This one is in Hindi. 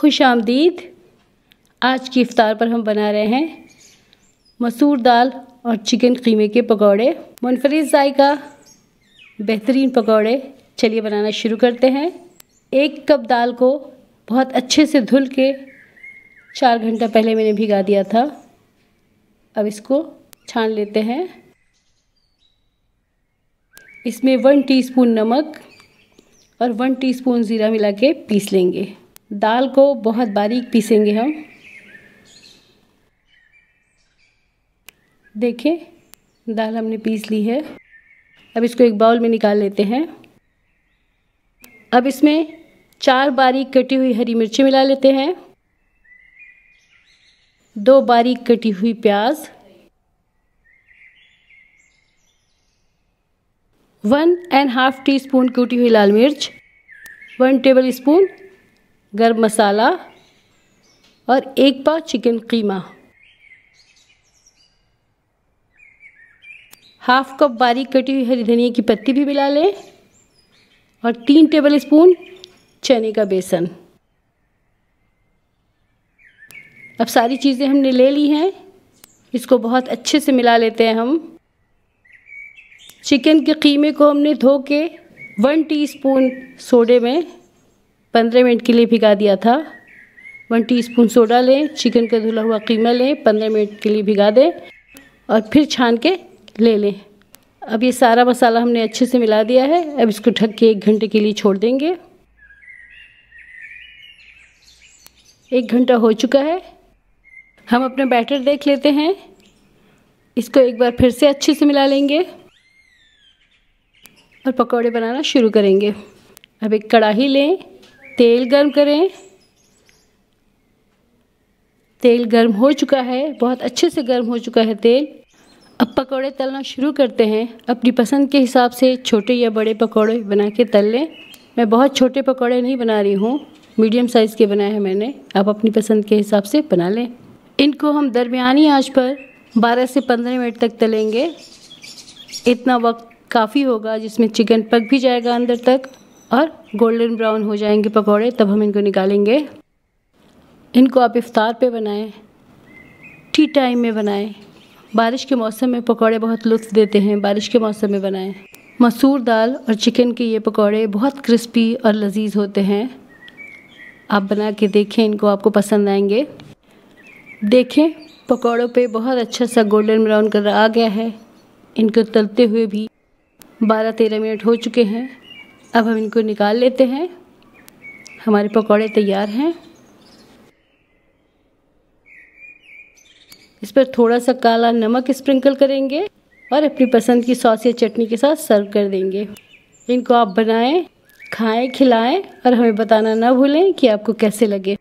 खुश आमदीद आज की इफ़ार पर हम बना रहे हैं मसूर दाल और चिकन कीमे के पकौड़े मुनफरद जायका बेहतरीन पकौड़े चलिए बनाना शुरू करते हैं एक कप दाल को बहुत अच्छे से धुल के चार घंटा पहले मैंने भिगा दिया था अब इसको छान लेते हैं इसमें वन टीस्पून नमक और वन टीस्पून ज़ीरा मिला के पीस लेंगे दाल को बहुत बारीक पीसेंगे हम देखें दाल हमने पीस ली है अब इसको एक बाउल में निकाल लेते हैं अब इसमें चार बारीक कटी हुई हरी मिर्ची मिला लेते हैं दो बारीक कटी हुई प्याज one and half teaspoon कूटी हुई लाल मिर्च वन टेबल स्पून गर्म मसाला और एक पाव चिकन कीमा हाफ कप बारीक कटी हुई हरी धनिया की पत्ती भी मिला लें और तीन टेबल स्पून चने का बेसन अब सारी चीज़ें हमने ले ली हैं इसको बहुत अच्छे से मिला लेते हैं हम चिकन के कीमे को हमने धो के वन टीस्पून सोडे में पंद्रह मिनट के लिए भिगा दिया था वन टीस्पून सोडा लें चिकन का धुला हुआ कीमा लें पंद्रह मिनट के लिए भिगा दें और फिर छान के ले लें अब ये सारा मसाला हमने अच्छे से मिला दिया है अब इसको ढक के एक घंटे के लिए छोड़ देंगे एक घंटा हो चुका है हम अपना बैटर देख लेते हैं इसको एक बार फिर से अच्छे से मिला लेंगे और पकौड़े बनाना शुरू करेंगे अब एक कढ़ाही लें तेल गर्म करें तेल गर्म हो चुका है बहुत अच्छे से गर्म हो चुका है तेल अब पकौड़े तलना शुरू करते हैं अपनी पसंद के हिसाब से छोटे या बड़े पकौड़े बना के तल लें मैं बहुत छोटे पकौड़े नहीं बना रही हूँ मीडियम साइज़ के बनाए हैं मैंने आप अपनी पसंद के हिसाब से बना लें इनको हम दरमियानी आँच पर 12 से 15 मिनट तक तलेंगे इतना वक्त काफ़ी होगा जिसमें चिकन पक भी जाएगा अंदर तक और गोल्डन ब्राउन हो जाएंगे पकौड़े तब हम इनको निकालेंगे इनको आप इफ़ार पे बनाएं टी टाइम में बनाएं बारिश के मौसम में पकौड़े बहुत लुत्फ़ देते हैं बारिश के मौसम में बनाएं मसूर दाल और चिकन के ये पकौड़े बहुत क्रिस्पी और लजीज होते हैं आप बना के देखें इनको आपको पसंद आएंगे देखें पकौड़ों पे बहुत अच्छा सा गोल्डन ब्राउन कलर आ गया है इनको तलते हुए भी बारह तेरह मिनट हो चुके हैं अब हम इनको निकाल लेते हैं हमारे पकौड़े तैयार हैं इस पर थोड़ा सा काला नमक स्प्रिंकल करेंगे और अपनी पसंद की सॉस या चटनी के साथ सर्व कर देंगे इनको आप बनाएं खाएं खिलाएं और हमें बताना ना भूलें कि आपको कैसे लगे